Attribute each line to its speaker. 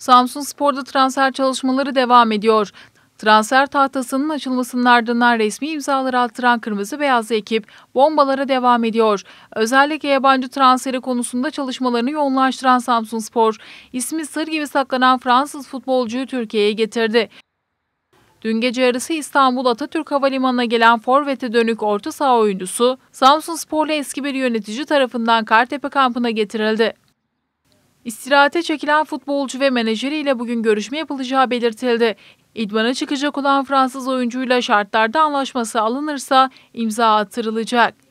Speaker 1: Samsun Spor'da transfer çalışmaları devam ediyor. Transfer tahtasının açılmasının ardından resmi imzaları attıran Kırmızı Beyazlı ekip bombalara devam ediyor. Özellikle yabancı transferi konusunda çalışmalarını yoğunlaştıran Samsun Spor, ismi sır gibi saklanan Fransız futbolcuyu Türkiye'ye getirdi. Dün gece yarısı İstanbul Atatürk Havalimanı'na gelen Forvet'e dönük orta saha oyuncusu, Samsun Spor'la eski bir yönetici tarafından Kartepe kampına getirildi. İstirahate çekilen futbolcu ve menajeriyle bugün görüşme yapılacağı belirtildi. İdmana çıkacak olan Fransız oyuncuyla şartlarda anlaşması alınırsa imza attırılacak.